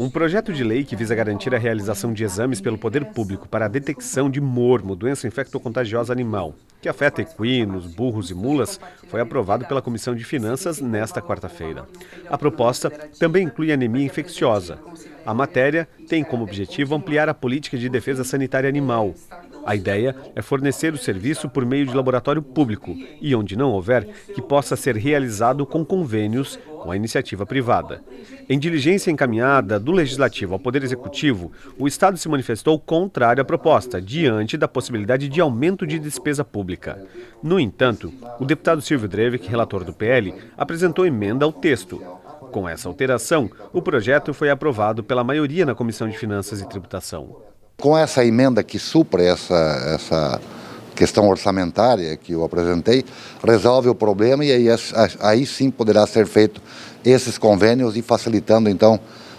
Um projeto de lei que visa garantir a realização de exames pelo poder público para a detecção de mormo, doença infectocontagiosa animal, que afeta equinos, burros e mulas, foi aprovado pela Comissão de Finanças nesta quarta-feira. A proposta também inclui anemia infecciosa. A matéria tem como objetivo ampliar a política de defesa sanitária animal, a ideia é fornecer o serviço por meio de laboratório público e, onde não houver, que possa ser realizado com convênios com a iniciativa privada. Em diligência encaminhada do Legislativo ao Poder Executivo, o Estado se manifestou contrário à proposta, diante da possibilidade de aumento de despesa pública. No entanto, o deputado Silvio Drevik, relator do PL, apresentou emenda ao texto. Com essa alteração, o projeto foi aprovado pela maioria na Comissão de Finanças e Tributação. Com essa emenda que supra essa, essa questão orçamentária que eu apresentei, resolve o problema e aí, aí sim poderá ser feito esses convênios e facilitando então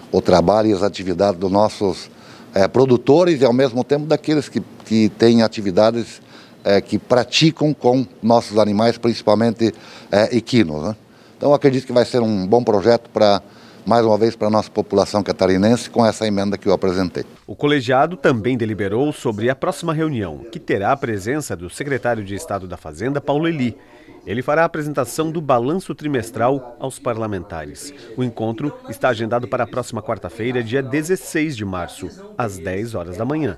o trabalho e as atividades dos nossos é, produtores e ao mesmo tempo daqueles que, que têm atividades é, que praticam com nossos animais, principalmente é, equinos. Né? Então acredito que vai ser um bom projeto para mais uma vez para a nossa população catarinense com essa emenda que eu apresentei. O colegiado também deliberou sobre a próxima reunião, que terá a presença do secretário de Estado da Fazenda, Paulo Eli. Ele fará a apresentação do balanço trimestral aos parlamentares. O encontro está agendado para a próxima quarta-feira, dia 16 de março, às 10 horas da manhã.